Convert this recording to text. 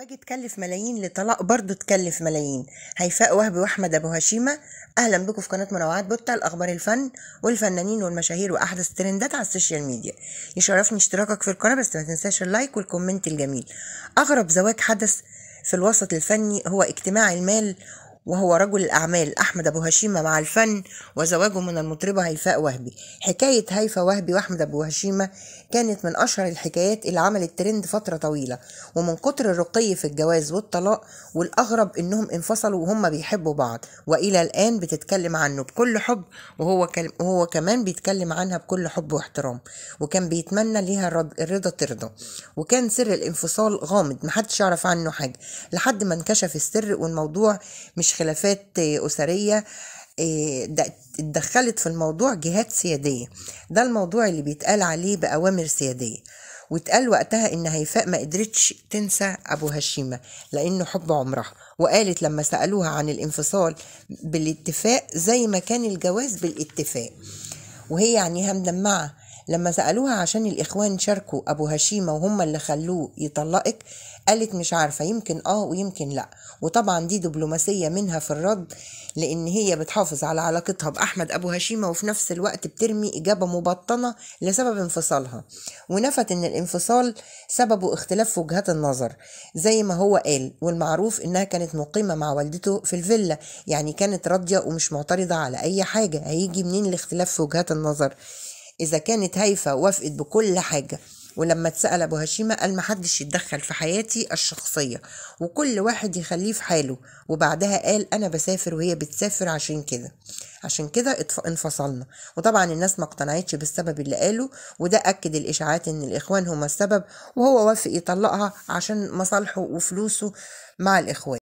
زواج تكلف ملايين لطلاق برضه تكلف ملايين هيفاء وهبي واحمد ابو هشيمه اهلا بكم في قناه منوعات بوتا الاخبار الفن والفنانين والمشاهير واحدث الترندات على السوشيال ميديا يشرفني اشتراكك في القناه بس ما تنساش اللايك والكومنت الجميل اغرب زواج حدث في الوسط الفني هو اجتماع المال وهو رجل الأعمال أحمد أبو هشيمة مع الفن وزواجه من المطربة هيفاء وهبي حكاية هيفاء وهبي وأحمد أبو هشيمة كانت من أشهر الحكايات اللي عملت ترند فترة طويلة ومن كتر الرقي في الجواز والطلاق والأغرب إنهم انفصلوا وهم بيحبوا بعض وإلى الآن بتتكلم عنه بكل حب وهو كل... وهو كمان بيتكلم عنها بكل حب واحترام وكان بيتمنى ليها الرضا ترضى وكان سر الانفصال غامض محدش يعرف عنه حاجة لحد ما انكشف السر والموضوع مش مش خلافات أسرية آه، اتدخلت في الموضوع جهات سيادية ده الموضوع اللي بيتقال عليه بأوامر سيادية واتقال وقتها إن هيفاء ما قدرتش تنسى أبو هشيمة لأنه حب عمرها وقالت لما سألوها عن الانفصال بالاتفاق زي ما كان الجواز بالاتفاق وهي يعني هم مدمعة لما سألوها عشان الإخوان شاركوا أبو هشيمة وهم اللي خلوه يطلقك قالت مش عارفة يمكن آه ويمكن لأ وطبعا دي دبلوماسية منها في الرد لأن هي بتحافظ على علاقتها بأحمد أبو هشيمة وفي نفس الوقت بترمي إجابة مبطنة لسبب انفصالها ونفت إن الانفصال سببه اختلاف وجهات النظر زي ما هو قال والمعروف إنها كانت مقيمة مع والدته في الفيلا يعني كانت راضية ومش معترضة على أي حاجة هيجي منين الاختلاف في وجهات النظر إذا كانت هيفا وافقت بكل حاجة ولما اتسأل أبو هشيمة قال محدش يتدخل في حياتي الشخصية وكل واحد يخليه في حاله وبعدها قال أنا بسافر وهي بتسافر عشان كده عشان كده انفصلنا وطبعا الناس ما اقتنعتش بالسبب اللي قاله وده أكد الإشاعات إن الإخوان هما السبب وهو وافق يطلقها عشان مصالحه وفلوسه مع الإخوان